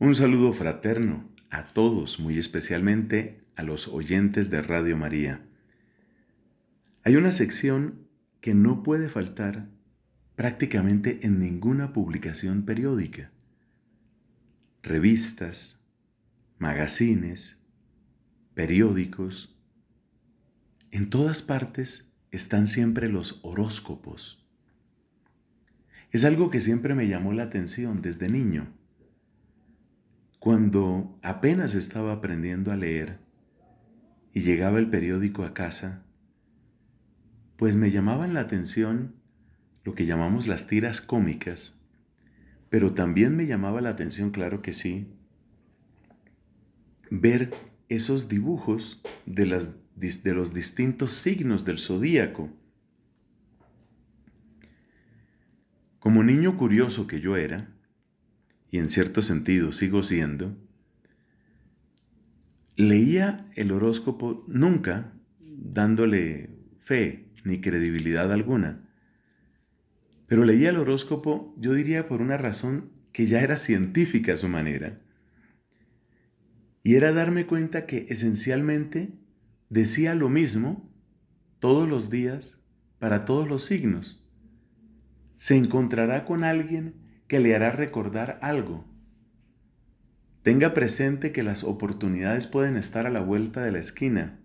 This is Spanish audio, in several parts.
Un saludo fraterno a todos, muy especialmente a los oyentes de Radio María. Hay una sección que no puede faltar prácticamente en ninguna publicación periódica. Revistas, magazines, periódicos. En todas partes están siempre los horóscopos. Es algo que siempre me llamó la atención desde niño cuando apenas estaba aprendiendo a leer y llegaba el periódico a casa, pues me llamaban la atención lo que llamamos las tiras cómicas, pero también me llamaba la atención, claro que sí, ver esos dibujos de, de los distintos signos del zodíaco. Como niño curioso que yo era, y en cierto sentido sigo siendo, leía el horóscopo nunca dándole fe ni credibilidad alguna. Pero leía el horóscopo, yo diría, por una razón que ya era científica a su manera. Y era darme cuenta que esencialmente decía lo mismo todos los días para todos los signos. Se encontrará con alguien que le hará recordar algo. Tenga presente que las oportunidades pueden estar a la vuelta de la esquina.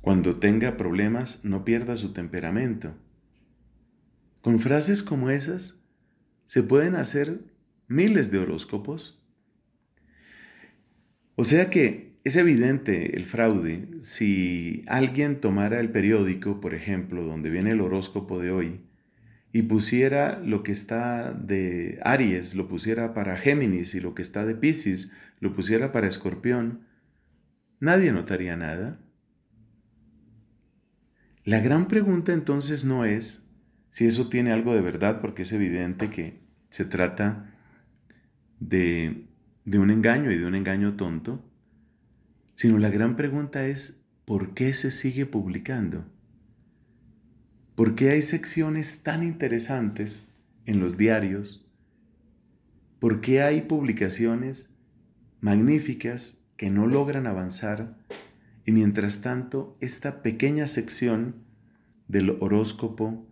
Cuando tenga problemas, no pierda su temperamento. Con frases como esas, se pueden hacer miles de horóscopos. O sea que es evidente el fraude. Si alguien tomara el periódico, por ejemplo, donde viene el horóscopo de hoy, y pusiera lo que está de Aries, lo pusiera para Géminis y lo que está de Pisces, lo pusiera para Escorpión, nadie notaría nada. La gran pregunta entonces no es si eso tiene algo de verdad, porque es evidente que se trata de, de un engaño y de un engaño tonto, sino la gran pregunta es ¿por qué se sigue publicando? ¿Por qué hay secciones tan interesantes en los diarios? ¿Por qué hay publicaciones magníficas que no logran avanzar? Y mientras tanto, esta pequeña sección del horóscopo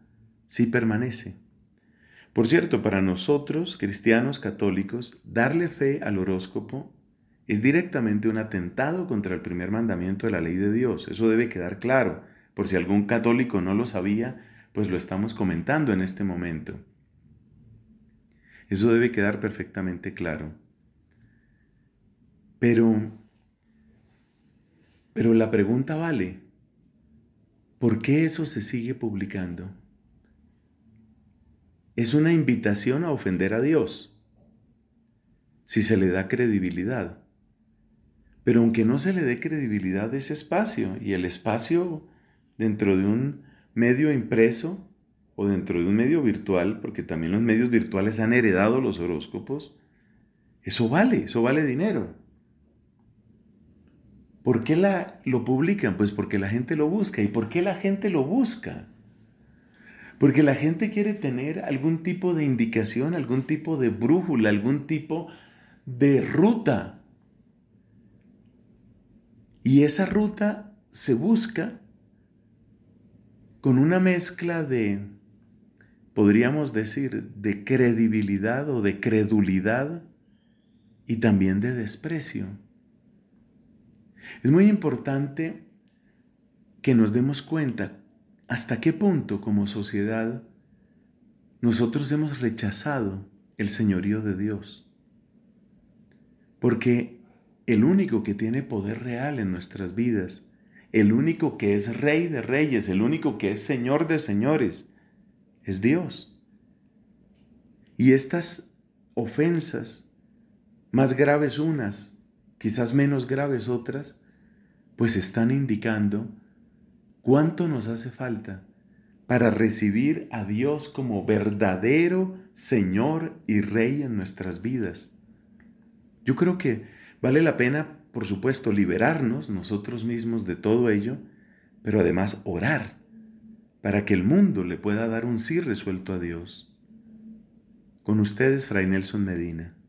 sí permanece. Por cierto, para nosotros, cristianos católicos, darle fe al horóscopo es directamente un atentado contra el primer mandamiento de la ley de Dios. Eso debe quedar claro. Por si algún católico no lo sabía, pues lo estamos comentando en este momento. Eso debe quedar perfectamente claro. Pero, pero la pregunta vale, ¿por qué eso se sigue publicando? Es una invitación a ofender a Dios, si se le da credibilidad. Pero aunque no se le dé credibilidad a ese espacio, y el espacio dentro de un medio impreso o dentro de un medio virtual, porque también los medios virtuales han heredado los horóscopos, eso vale, eso vale dinero. ¿Por qué la, lo publican? Pues porque la gente lo busca. ¿Y por qué la gente lo busca? Porque la gente quiere tener algún tipo de indicación, algún tipo de brújula, algún tipo de ruta. Y esa ruta se busca con una mezcla de, podríamos decir, de credibilidad o de credulidad y también de desprecio. Es muy importante que nos demos cuenta hasta qué punto como sociedad nosotros hemos rechazado el señorío de Dios. Porque el único que tiene poder real en nuestras vidas el único que es rey de reyes, el único que es señor de señores, es Dios. Y estas ofensas, más graves unas, quizás menos graves otras, pues están indicando cuánto nos hace falta para recibir a Dios como verdadero Señor y Rey en nuestras vidas. Yo creo que vale la pena por supuesto, liberarnos nosotros mismos de todo ello, pero además orar para que el mundo le pueda dar un sí resuelto a Dios. Con ustedes, Fray Nelson Medina.